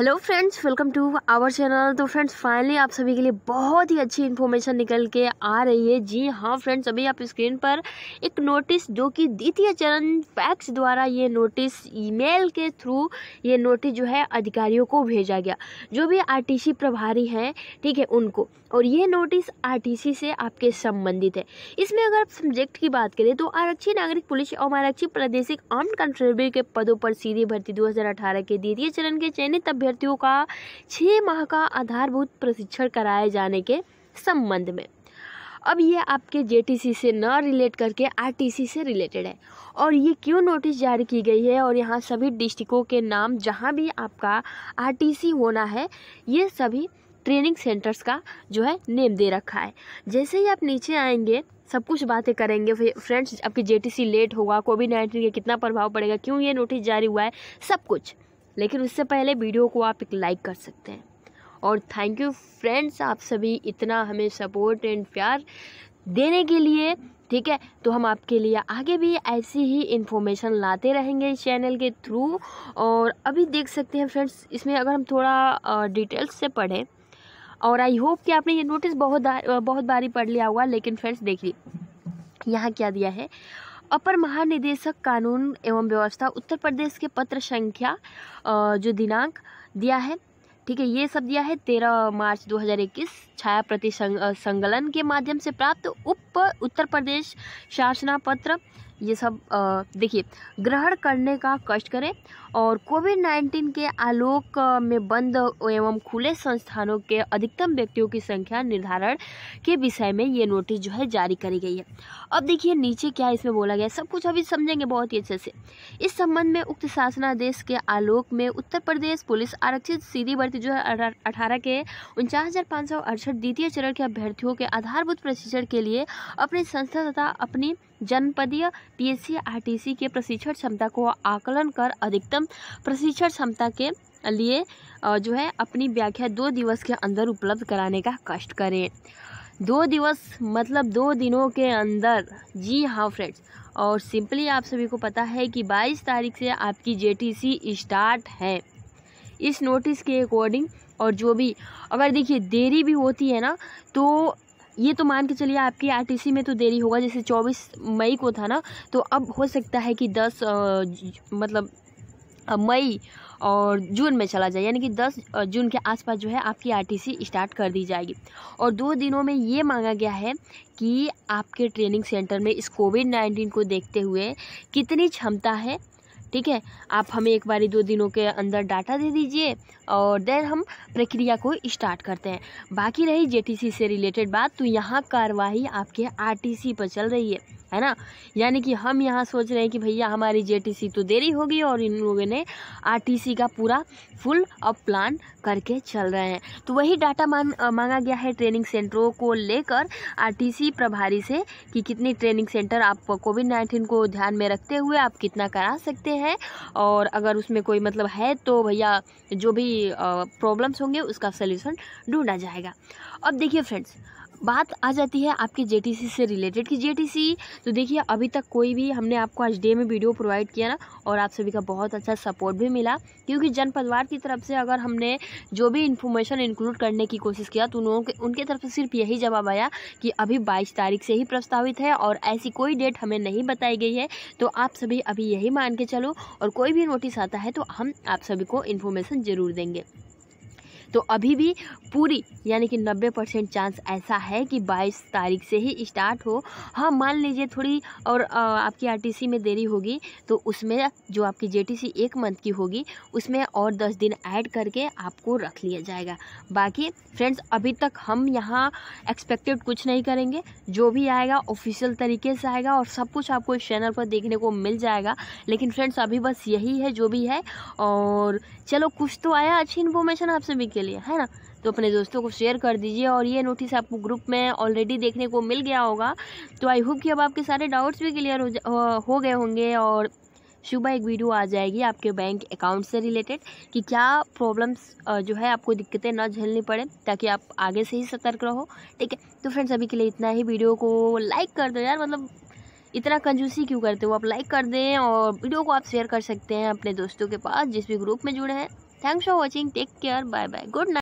hello friends welcome to our channel तो friends finally आप सभी के लिए बहुत ही अच्छी इन्फॉर्मेशन निकल के आ रही है जी हाँ फ्रेंड्स अभी आप स्क्रीन पर एक नोटिस जो कि द्वितीय चरण पैक्स द्वारा ये नोटिस ईमेल के थ्रू ये नोटिस जो है अधिकारियों को भेजा गया जो भी आरटीसी प्रभारी हैं ठीक है उनको और ये नोटिस आर से आपके संबंधित है इसमें अगर आप सब्जेक्ट की बात करें तो आरक्षी नागरिक पुलिस और आरक्षी प्रादेशिक आर्म कंट्रोलर के पदों पर सीधी भर्ती दो के द्वितीय चरण के चयनित अभ्यर्थी अभ्यर्थियों का छः माह का आधारभूत प्रशिक्षण कराए जाने के संबंध में अब ये आपके जे से न रिलेट करके आर से रिलेटेड है और ये क्यों नोटिस जारी की गई है और यहाँ सभी डिस्ट्रिक्टों के नाम जहाँ भी आपका आर होना है ये सभी ट्रेनिंग सेंटर्स का जो है नेम दे रखा है जैसे ही आप नीचे आएंगे सब कुछ बातें करेंगे फ्रेंड्स आपकी जे लेट होगा कोविड नाइन्टीन का कितना प्रभाव पड़ेगा क्यों ये नोटिस जारी हुआ है सब कुछ लेकिन उससे पहले वीडियो को आप एक लाइक कर सकते हैं और थैंक यू फ्रेंड्स आप सभी इतना हमें सपोर्ट एंड प्यार देने के लिए ठीक है तो हम आपके लिए आगे भी ऐसी ही इन्फॉर्मेशन लाते रहेंगे इस चैनल के थ्रू और अभी देख सकते हैं फ्रेंड्स इसमें अगर हम थोड़ा डिटेल्स से पढ़ें और आई होप कि आपने ये नोटिस बहुत बहुत बारी पढ़ लिया होगा लेकिन फ्रेंड्स देखिए यहाँ क्या दिया है अपर महानिदेशक कानून एवं व्यवस्था उत्तर प्रदेश के पत्र संख्या जो दिनांक दिया है ठीक है ये सब दिया है तेरह मार्च 2021 छाया प्रति संग, संगलन के माध्यम से प्राप्त उप उत्तर प्रदेश शासना पत्र ये सब देखिए ग्रहण करने का कष्ट करें और कोविड नाइन्टीन के आलोक में बंद एवं खुले संस्थानों के अधिकतम व्यक्तियों की संख्या निर्धारण के विषय में ये नोटिस जो है जारी करी गई है अब देखिए नीचे क्या इसमें बोला गया सब कुछ अभी समझेंगे बहुत ही अच्छे से इस संबंध में उक्त शासनादेश के आलोक में उत्तर प्रदेश पुलिस आरक्षित सीधी भर्ती जो है अठारह के उनचास द्वितीय चरण के अभ्यर्थियों के आधारभूत प्रशिक्षण के लिए अपनी संस्था तथा अपनी जनपदीय पी एस के प्रशिक्षण क्षमता को आकलन कर अधिकतम प्रशिक्षण क्षमता के लिए जो है अपनी व्याख्या दो दिवस के अंदर उपलब्ध कराने का कष्ट करें दो दिवस मतलब दो दिनों के अंदर जी हाँ फ्रेंड्स और सिंपली आप सभी को पता है कि 22 तारीख से आपकी जेटीसी स्टार्ट है इस नोटिस के अकॉर्डिंग और जो भी अगर देखिए देरी भी होती है ना तो ये तो मान के चलिए आपकी आरटीसी में तो देरी होगा जैसे 24 मई को था ना तो अब हो सकता है कि 10 आ, मतलब मई और जून में चला जाए यानी कि 10 जून के आसपास जो है आपकी आरटीसी स्टार्ट कर दी जाएगी और दो दिनों में ये मांगा गया है कि आपके ट्रेनिंग सेंटर में इस कोविड नाइन्टीन को देखते हुए कितनी क्षमता है ठीक है आप हमें एक बारी दो दिनों के अंदर डाटा दे दीजिए और देन हम प्रक्रिया को स्टार्ट करते हैं बाकी रही जेटीसी से रिलेटेड बात तो यहाँ कार्रवाई आपके आरटीसी पर चल रही है है ना यानी कि हम यहाँ सोच रहे हैं कि भैया हमारी जेटीसी तो देरी होगी और इन लोगों ने आरटीसी का पूरा फुल अप प्लान करके चल रहे हैं तो वही डाटा मांग मांगा गया है ट्रेनिंग सेंटरों को लेकर आरटीसी प्रभारी से कि कितनी ट्रेनिंग सेंटर आप कोविड नाइन्टीन को ध्यान में रखते हुए आप कितना करा सकते हैं और अगर उसमें कोई मतलब है तो भैया जो भी प्रॉब्लम्स होंगे उसका सोल्यूशन ढूंढा जाएगा अब देखिए फ्रेंड्स बात आ जाती है आपके जेटीसी से रिलेटेड कि जे तो देखिए अभी तक कोई भी हमने आपको आज डे में वीडियो प्रोवाइड किया ना और आप सभी का बहुत अच्छा सपोर्ट भी मिला क्योंकि जनपदवार की तरफ से अगर हमने जो भी इन्फॉर्मेशन इंक्लूड करने की कोशिश किया तो उन लोगों के उनके तरफ से सिर्फ यही जवाब आया कि अभी बाईस तारीख से ही प्रस्तावित है और ऐसी कोई डेट हमें नहीं बताई गई है तो आप सभी अभी यही मान के चलो और कोई भी नोटिस आता है तो हम आप सभी को इन्फॉर्मेशन ज़रूर देंगे तो अभी भी पूरी यानी कि 90 परसेंट चांस ऐसा है कि 22 तारीख से ही स्टार्ट हो हाँ मान लीजिए थोड़ी और आपकी आरटीसी में देरी होगी तो उसमें जो आपकी जेटीसी एक मंथ की होगी उसमें और दस दिन ऐड करके आपको रख लिया जाएगा बाकी फ्रेंड्स अभी तक हम यहाँ एक्सपेक्टेड कुछ नहीं करेंगे जो भी आएगा ऑफिशियल तरीके से आएगा और सब कुछ आपको इस चैनल पर देखने को मिल जाएगा लेकिन फ्रेंड्स अभी बस यही है जो भी है और चलो कुछ तो आया अच्छी इन्फॉर्मेशन आपसे भी के लिए है ना तो अपने दोस्तों को शेयर कर दीजिए और ये नोटिस आपको ग्रुप में ऑलरेडी देखने को मिल गया होगा तो आई होप कि अब आपके सारे डाउट्स भी क्लियर हो, हो गए होंगे और सुबह एक वीडियो आ जाएगी आपके बैंक अकाउंट से रिलेटेड कि क्या प्रॉब्लम्स जो है आपको दिक्कतें ना झेलनी पड़े ताकि आप आगे से ही सतर्क रहो ठीक है तो फ्रेंड्स अभी के लिए इतना ही वीडियो को लाइक कर दो यार मतलब इतना कंजूसी क्यों करते हो आप लाइक कर दें और वीडियो को आप शेयर कर सकते हैं अपने दोस्तों के पास जिस भी ग्रुप में जुड़े हैं thanks for watching take care bye bye good night